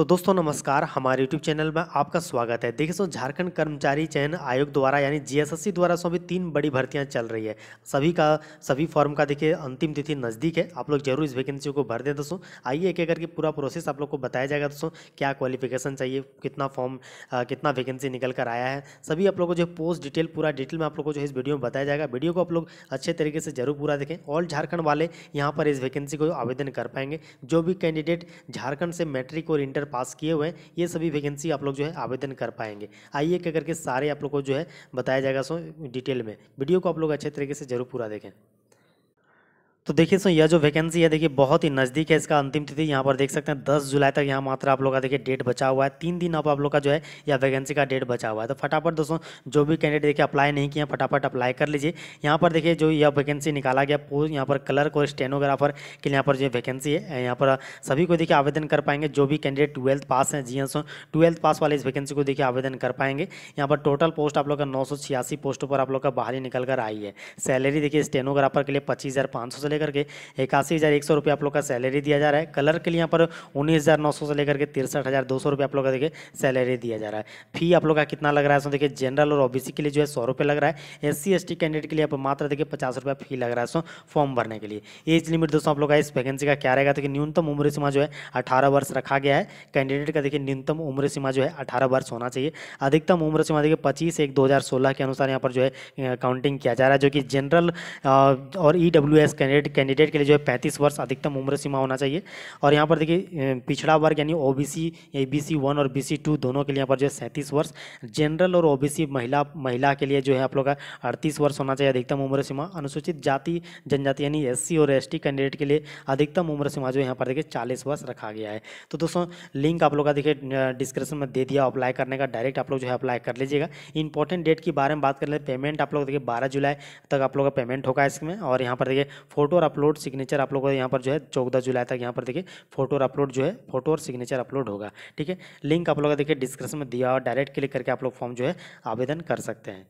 तो दोस्तों नमस्कार हमारे YouTube चैनल में आपका स्वागत है देखिए सो झारखंड कर्मचारी चयन आयोग द्वारा यानी जीएसएससी द्वारा सो अभी तीन बड़ी भर्तियां चल रही है सभी का सभी फॉर्म का देखिए अंतिम तिथि नज़दीक है आप लोग जरूर इस वैकेंसी को भर दें दोस्तों आइए एक एक करके पूरा प्रोसेस आप लोग को बताया जाएगा दोस्तों क्या क्वालिफिकेशन चाहिए कितना फॉर्म कितना वैकेंसी निकल कर आया है सभी आप लोग को जो पोस्ट डिटेल पूरा डिटेल में आप लोग को जो इस वीडियो में बताया जाएगा वीडियो को आप लोग अच्छे तरीके से जरूर पूरा देखें ऑल झारखंड वाले यहाँ पर इस वैकेंसी को आवेदन कर पाएंगे जो भी कैंडिडेट झारखंड से मैट्रिक और इंटर पास किए हुए हैं ये सभी वैकेंसी आप लोग जो है आवेदन कर पाएंगे आइए क्या करके सारे आप लोग को जो है बताया जाएगा सो डिटेल में वीडियो को आप लोग अच्छे तरीके से जरूर पूरा देखें तो देखिए सो यह जो वैकेंसी है देखिए बहुत ही नज़दीक है इसका अंतिम तिथि यहाँ पर देख सकते हैं 10 जुलाई तक यहाँ मात्र आप लोग का देखिए डेट बचा हुआ है तीन दिन अब आप लोग का जो है यह वैकेंसी का डेट बचा हुआ है तो फटाफट दोस्तों जो भी कैंडिडेट देखिए अप्लाई नहीं किया फटाफट अप्लाई कर लीजिए यहाँ पर देखिए जो यह वैकेंसी निकाला गया पोस्ट यहाँ पर क्लर्क और स्टेनोग्राफर के लिए यहाँ पर जो वैकेंसी है यहाँ पर सभी को देखिए आवेदन कर पाएंगे जो भी कैंडिडेट ट्वेल्थ पास हैं जी हाँ सो ट्वेल्थ पास वाले इस वैकेंसी को देखिए आवेदन कर पाएंगे यहाँ पर टोटल पोस्ट आप लोग का नौ पोस्टों पर आप लोग का बाहरी निकल कर आई है सैलरी देखिए स्टेनोग्राफर के लिए पच्चीस से लेकर लेकर के इक्यासी हज़ार एक सौ रुपये आप लोग का सैलरी दिया जा रहा है कलर के लिए यहाँ पर उन्नीस हज़ार नौ सौ से लेकर के तिरसठ हज़ार दो सौ रुपये आप लोग का देखिए सैलरी दिया जा रहा है फी आप लोग का कितना लग रहा है सो देखिए जनरल और ओबीसी के लिए जो है सौ रुपये लग रहा है एस सी एस कैंडिडेट के लिए आप मात्र देखिए पचास रुपये फी लग रहा है सो फॉर्म भरने के लिए एज लिमिट दोस्तों आप लोग का इस वैकेंसी का क्या रहेगा तो न्यूनतम उम्र सीमा जो है अठारह वर्ष रखा गया है कैंडिडेट का देखिए न्यूनतम उम्र सीमा जो है अठारह वर्ष होना चाहिए अधिकतम उम्र सीमा देखिए पच्चीस एक दो के अनुसार यहाँ पर जो है काउंटिंग किया जा रहा है जो कि जनरल और E e candidate candidate candidate के लिए जो है पैंतीस वर्ष अधिकतम उम्र सीमा होना चाहिए और यहाँ पर देखिए पिछड़ा वर्ग यानी O B C A B C one और बी सी टू दोनों के लिए यहाँ पर जो है सैंतीस वर्ष जनरल और ओ बी सी महिला महिला के लिए जो है आप लोग का अड़तीस वर्ष होना चाहिए अधिकतम उम्र सीमा अनुसूचित जाति जनजाति यानी एस सी और एस टी कैंडिडेट के लिए अधिकतम उम्र सीमा जो है यहाँ पर देखिए चालीस वर्ष रखा गया है तो दोस्तों लिंक आप लोग का देखिए डिस्क्रिप्शन में दे दिया अप्लाई करने का डायरेक्ट आप लोग जो है अप्लाई कर लीजिएगा इंपॉर्टेंट डेट के बारे में बात कर ले पेमेंट आप लोग देखिए बारह जुलाई तक आप लोग का पेमेंट होगा इसमें और यहाँ पर देखिए फोटो और अपलोड सिग्नेचर आप लोगों का यहाँ पर जो है चौदह जुलाई तक यहाँ पर देखिए फोटो और अपलोड जो है फोटो और सिग्नेचर अपलोड होगा ठीक है लिंक आप लोगों का देखिए डिस्क्रिप्शन में दिया और डायरेक्ट क्लिक करके आप लोग फॉर्म जो है आवेदन कर सकते हैं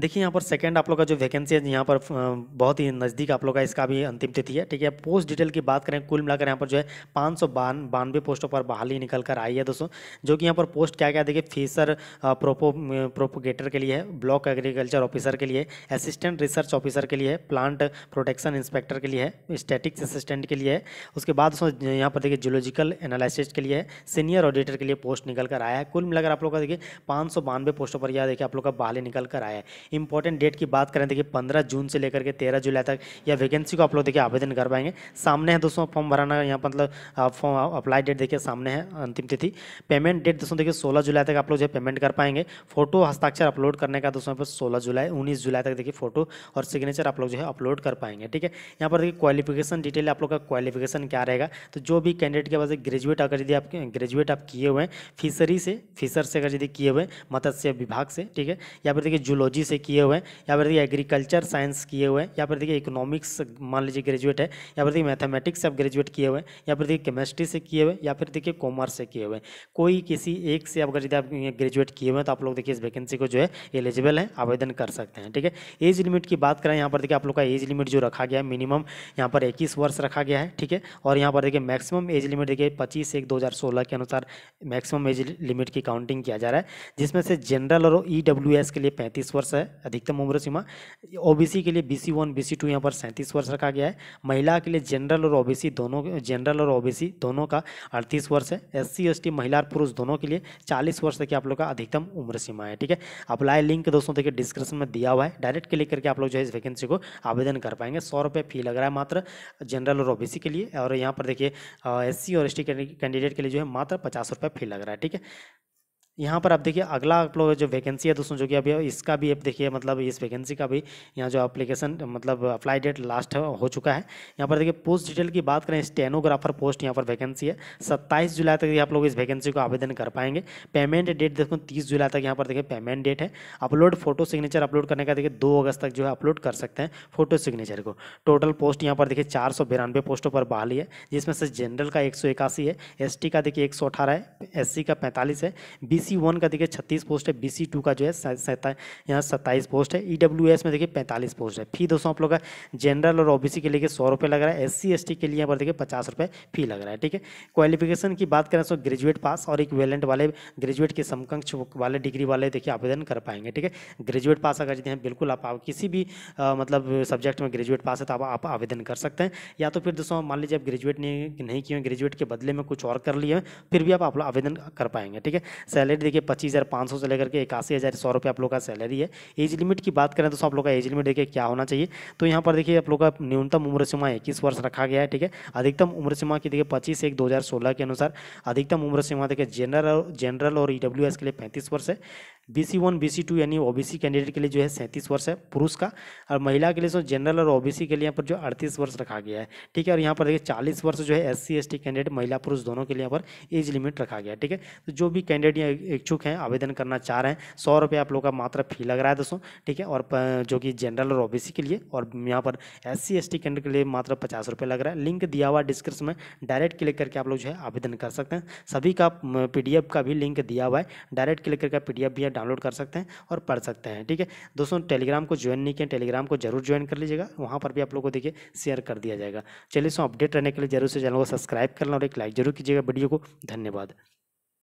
देखिए यहाँ पर सेकंड आप लोग का जो वैकेंसी है यहाँ पर बहुत ही नज़दीक आप लोग का इसका भी अंतिम तिथि है ठीक है पोस्ट डिटेल की बात करें कुल मिलाकर यहाँ पर जो है पाँच सौ बान बानवे पोस्टों पर बहाली निकल कर आई है दोस्तों जो कि यहाँ पर पोस्ट क्या क्या देखिए फीसर प्रोपो प्रोपोगेटर के लिए है ब्लॉक एग्रीकल्चर ऑफिसर के लिए असिस्टेंट रिसर्च ऑफिसर के लिए है प्लांट प्रोटेक्शन इंस्पेक्टर के लिए है स्टेटिक्स असिस्टेंट के लिए है उसके बाद दोस्तों यहाँ पर देखिए जूलॉजिकल एनालिसिस के लिए है सीनियर ऑडिटर के लिए पोस्ट निकल कर आया है कुल मिलाकर आप लोग का देखिए पाँच पोस्टों पर यह देखिए आप लोग का बहाली निकल कर आया है इंपॉर्टेंट डेट की बात करें देखिए पंद्रह जून से लेकर के तेरह जुलाई तक या वैकेंसी को आप लोग देखिए आवेदन कर पाएंगे सामने है दोस्तों फॉर्म भराना यहाँ मतलब फॉर्म अप्लाई डेट देखिए सामने है अंतिम तिथि पेमेंट डेट दोस्तों देखिए सोलह जुलाई तक आप लोग जो पेमेंट कर पाएंगे फोटो हस्ताक्षर अपलोड करने का दोस्तों पर सोलह जुलाई उन्नीस जुलाई तक देखिए फोटो और सिग्नेचर आप लोग जो है अपलोड कर पाएंगे ठीक है यहाँ पर देखिए क्वालिफिकेशन डिटेल आप लोग का क्वालिफिकेशन क्या रहेगा तो जो भी कैंडिडेट के पास ग्रेजुएट अगर यदि आप ग्रेजुएट आप किए हुए हैं फिशरी से फिशर से अगर यदि किए हुए हैं मत्स्य विभाग से ठीक है या फिर देखिए जूलॉजी से से किए हुए हैं या पर देखिए एग्रीकल्चर साइंस किए हुए हैं या पर देखिए इकोनॉमिक्स मान लीजिए ग्रेजुएट है या पर देखिए मैथमेटिक्स से आप ग्रेजुएट किए हुए हैं या पर देखिए केमिस्ट्री से किए हुए या फिर देखिए कॉमर्स से किए हुए कोई किसी एक से अगर यदि आप ग्रेजुएट किए हुए हैं तो आप लोग देखिए इस वैकेंसी को जो है एलिजिबल है आवेदन कर सकते हैं ठीक है एज लिमिट की बात करें यहाँ पर देखिए आप लोग का एज लिमिट जो रखा गया है मिनिमम यहाँ पर इक्कीस वर्ष रखा गया है ठीक है और यहाँ पर देखिए मैक्सिमम एज लिमिट देखिए पच्चीस एक दो के अनुसार मैक्सिमम एज लिमिट की काउंटिंग किया जा रहा है जिसमें से जनरल और ई के लिए पैंतीस वर्ष है है अधिकतम उम्र सीमा ओबीसी के लिए बीसी वन बीसी टू यहाँ पर सैंतीस वर्ष रखा गया है महिला के लिए जनरल और ओबीसी दोनों जनरल और ओबीसी दोनों का अड़तीस वर्ष है एस सी महिला और पुरुष दोनों के लिए चालीस वर्ष तक आप लोग का अधिकतम उम्र सीमा है ठीक है अप्लाई लिंक दोस्तों देखिए डिस्क्रिप्शन में दिया हुआ है डायरेक्ट क्लिक करके आप लोग जो है इस वैकेंसी को आवेदन कर पाएंगे सौ रुपये फी लग रहा है मात्र जनरल और ओ के लिए और यहाँ पर देखिए एस और एस कैंडिडेट के लिए जो है मात्र पचास फी लग रहा है ठीक है यहाँ पर आप देखिए अगला आप लोग जो वैकेंसी है दोस्तों जो कि अभी इसका भी आप देखिए मतलब इस वैकेंसी का भी यहाँ जो एप्लीकेशन मतलब अप्लाई डेट लास्ट हो चुका है यहाँ पर देखिए पोस्ट डिटेल की बात करें स्टेनोग्राफर पोस्ट यहाँ पर वैकेंसी है सत्ताईस जुलाई तक आप लोग इस वैकेंसी को आवेदन कर पाएंगे पेमेंट डेट देखो तीस जुलाई तक यहाँ पर देखिए पेमेंट डेट है अपलोड फोटो सिग्नेचर अपलोड करने का देखिए दो अगस्त तक जो है अपलोड कर सकते हैं फोटो सिग्नेचर को टोटल पोस्ट यहाँ पर देखिए चार सौ बिरानवे पोस्टों पर बहाली है जिसमें से जनरल का एक सौ है एस का देखिए एक सौ अठारह है एस का पैंतालीस है बी सी वन का देखिए छत्तीस पोस्ट है बी सी टू का जो है सत्ता यहाँ सत्ताईस पोस्ट है ई डब्ल्यू एस में देखिए पैंतालीस पोस्ट है फी दोस्तों आप लोग का जनरल और ओबीसी के लिए सौ रुपये लग रहा है एस सी एस टी के लिए यहाँ पर देखिए पचास रुपये फी लग रहा है ठीक है क्वालिफिकेशन की बात करें तो ग्रेजुएट पास और एक वेलेंट वाले ग्रेजुएट के समकक्ष वाले डिग्री वाले देखिए आवेदन कर पाएंगे ठीक है ग्रेजुएट पास अगर यदि हैं बिल्कुल आप, किसी भी मतलब सब्जेक्ट में ग्रेजुएट पास है तो आप, आवेदन कर सकते हैं या तो फिर दोस्तों मान लीजिए आप ग्रेजुएट नहीं किए ग्रेजुएट के बदले में कुछ और कर लिए फिर भी आप, आप आवेदन कर पाएंगे ठीक है सैलरी सैलरी देखिए पच्चीस हज़ार पाँच सौ से लेकर के इक्यासी हज़ार सौ रुपये आप लोग का सैलरी है एज लिमिट की बात करें तो आप लोग का एज लिमिट देखिए क्या होना चाहिए तो यहाँ पर देखिए आप लोग का न्यूनतम उम्र सीमा इक्कीस वर्ष रखा गया है ठीक है अधिकतम उम्र सीमा की देखिए पच्चीस एक दो के अनुसार अधिकतम उम्र सीमा देखिए जनरल जनरल और ई के लिए पैंतीस वर्ष है B C one B C two यानी ओ बी सी कैंडिडेट के लिए जो है सैंतीस वर्ष है पुरुष का और महिला के लिए सो जनरल और ओ बी सी के लिए यहाँ पर जो अड़तीस वर्ष रखा गया है ठीक है और यहाँ पर देखिए चालीस वर्ष जो है S C S T candidate महिला पुरुष दोनों के लिए यहाँ पर एज लिमिट रखा गया है ठीक है तो जो भी कैंडिडेट इच्छुक हैं आवेदन करना चाह रहे हैं सौ रुपये आप लोग का मात्र फी लग रहा है दोस्तों ठीक है और जो कि जनरल और ओबीसी के लिए और यहाँ पर एस सी एस टी के लिए मात्र पचास रुपये लग रहा है लिंक दिया हुआ डिस्क्रिप्शन में डायरेक्ट क्लिक करके आप लोग जो है आवेदन कर सकते हैं सभी का पी का भी लिंक दिया हुआ है डायरेक्ट क्लिक करके पी डी भी डाउनलोड कर सकते हैं और पढ़ सकते हैं ठीक है दोस्तों टेलीग्राम को ज्वाइन नहीं किया टेलीग्राम को जरूर ज्वाइन कर लीजिएगा वहाँ पर भी आप लोग को देखिए शेयर कर दिया जाएगा चलिए सो अपडेट रहने के लिए जरूर से चैनल को सब्सक्राइब करना और एक लाइक जरूर कीजिएगा वीडियो को धन्यवाद